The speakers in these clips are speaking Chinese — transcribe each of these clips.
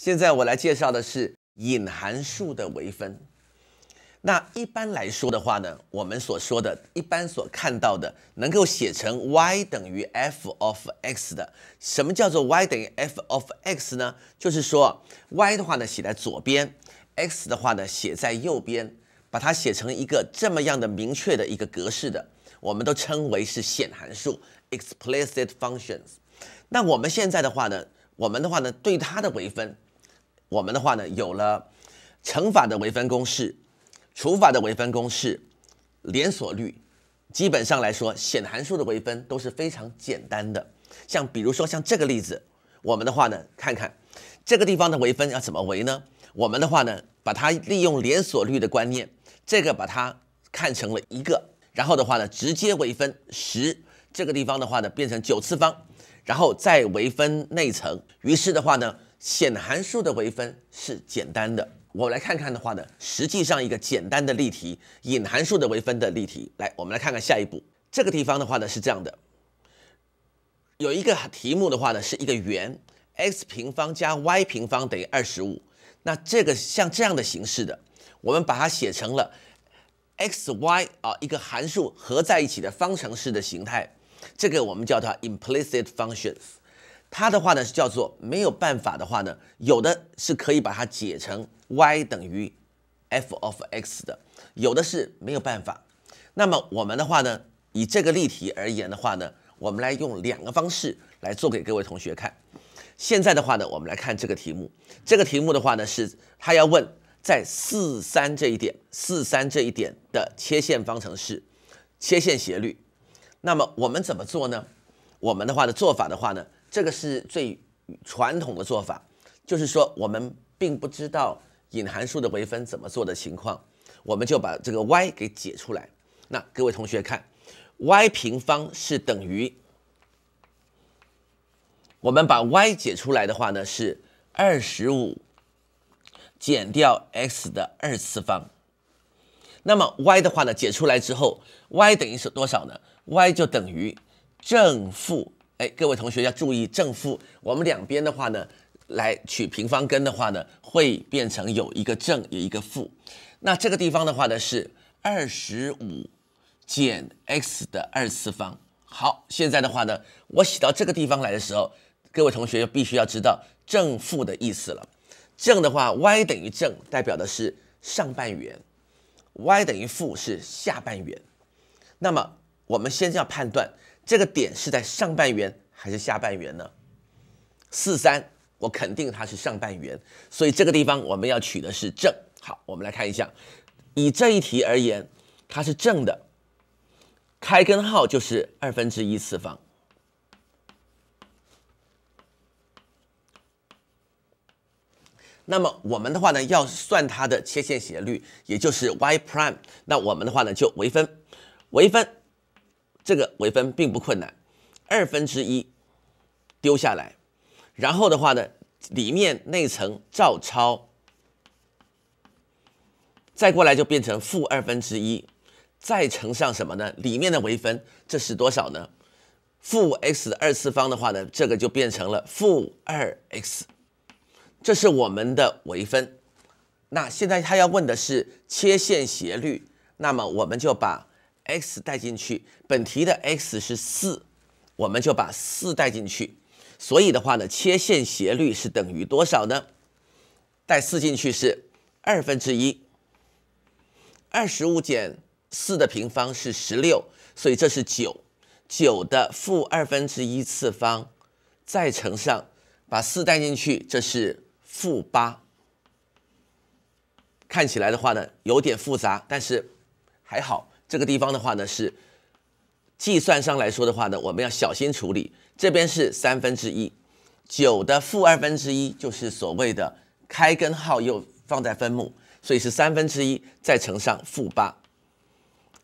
现在我来介绍的是隐函数的微分。那一般来说的话呢，我们所说的、一般所看到的，能够写成 y 等于 f of x 的，什么叫做 y 等于 f of x 呢？就是说 y 的话呢写在左边，x 的话呢写在右边，把它写成一个这么样的明确的一个格式的，我们都称为是显函数 (explicit functions)。那我们现在的话呢，我们的话呢对它的微分。我们的话呢，有了乘法的微分公式、除法的微分公式、连锁率，基本上来说，显函数的微分都是非常简单的。像比如说像这个例子，我们的话呢，看看这个地方的微分要怎么微呢？我们的话呢，把它利用连锁率的观念，这个把它看成了一个，然后的话呢，直接微分十，这个地方的话呢，变成九次方，然后再微分内层，于是的话呢。显函数的微分是简单的，我来看看的话呢，实际上一个简单的例题，隐函数的微分的例题，来，我们来看看下一步。这个地方的话呢是这样的，有一个题目的话呢是一个圆，x 平方加 y 平方等于二十五，那这个像这样的形式的，我们把它写成了 xy 啊一个函数合在一起的方程式的形态，这个我们叫它 implicit functions。它的话呢是叫做没有办法的话呢，有的是可以把它解成 y 等于 f of x 的，有的是没有办法。那么我们的话呢，以这个例题而言的话呢，我们来用两个方式来做给各位同学看。现在的话呢，我们来看这个题目。这个题目的话呢，是它要问在四三这一点，四三这一点的切线方程式，切线斜率。那么我们怎么做呢？我们的话的做法的话呢？这个是最传统的做法，就是说我们并不知道隐函数的微分怎么做的情况，我们就把这个 y 给解出来。那各位同学看，y 平方是等于，我们把 y 解出来的话呢，是二十五减掉 x 的二次方。那么 y 的话呢，解出来之后，y 等于是多少呢？y 就等于正负。哎，各位同学要注意正负。我们两边的话呢，来取平方根的话呢，会变成有一个正，有一个负。那这个地方的话呢，是二十五减 x 的二次方。好，现在的话呢，我写到这个地方来的时候，各位同学就必须要知道正负的意思了。正的话，y 等于正代表的是上半圆，y 等于负是下半圆。那么我们先要判断。这个点是在上半圆还是下半圆呢？四三，我肯定它是上半圆，所以这个地方我们要取的是正。好，我们来看一下，以这一题而言，它是正的，开根号就是二分之一次方。那么我们的话呢，要算它的切线斜率，也就是 y prime，那我们的话呢就微分，微分。这个微分并不困难，二分之一丢下来，然后的话呢，里面那层照抄，再过来就变成负二分之一，再乘上什么呢？里面的微分，这是多少呢？负 x 的二次方的话呢，这个就变成了负二 x，这是我们的微分。那现在他要问的是切线斜率，那么我们就把。x 带进去，本题的 x 是四，我们就把四带进去。所以的话呢，切线斜率是等于多少呢？带四进去是二分之一。二十五减四的平方是十六，所以这是九。九的负二分之一次方，再乘上把四带进去，这是负八。看起来的话呢有点复杂，但是还好。这个地方的话呢，是计算上来说的话呢，我们要小心处理。这边是三分之一，九的负二分之一就是所谓的开根号又放在分母，所以是三分之一再乘上负八。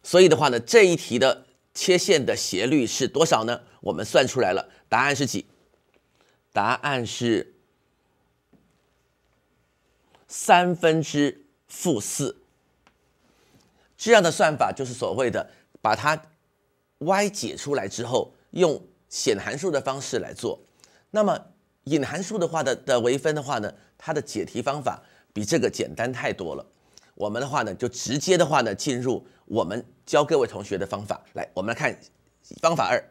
所以的话呢，这一题的切线的斜率是多少呢？我们算出来了，答案是几？答案是三分之负四。这样的算法就是所谓的，把它 y 解出来之后，用显函数的方式来做。那么隐函数的话的的微分的话呢，它的解题方法比这个简单太多了。我们的话呢，就直接的话呢，进入我们教各位同学的方法。来，我们来看方法二。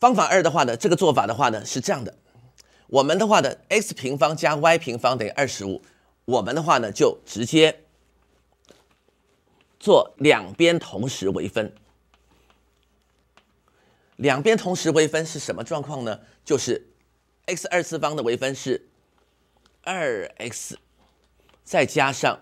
方法二的话呢，这个做法的话呢是这样的。我们的话呢，x 平方加 y 平方等于二十五。我们的话呢，就直接。做两边同时微分，两边同时微分是什么状况呢？就是 x 二次方的微分是 2x，再加上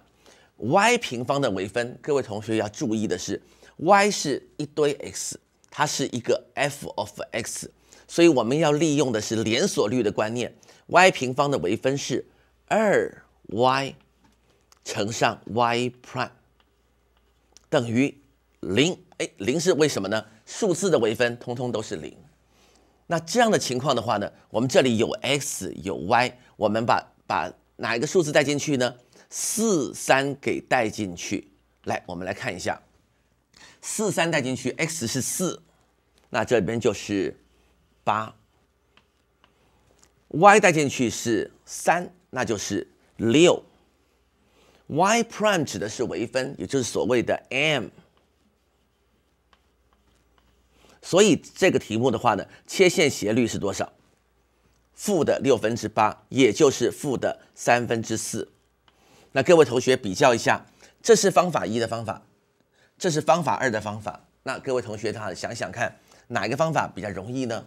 y 平方的微分。各位同学要注意的是，y 是一堆 x，它是一个 f of x，所以我们要利用的是连锁率的观念。y 平方的微分是 2y 乘上 y prime。等于零，哎，零是为什么呢？数字的微分通通都是零。那这样的情况的话呢，我们这里有 x 有 y，我们把把哪一个数字带进去呢？四三给带进去，来，我们来看一下，四三带进去，x 是四，那这边就是八，y 带进去是三，那就是六。y prime 指的是微分，也就是所谓的 m。所以这个题目的话呢，切线斜率是多少？负的六分之八，也就是负的三分之四。那各位同学比较一下，这是方法一的方法，这是方法二的方法。那各位同学，他想想看，哪一个方法比较容易呢？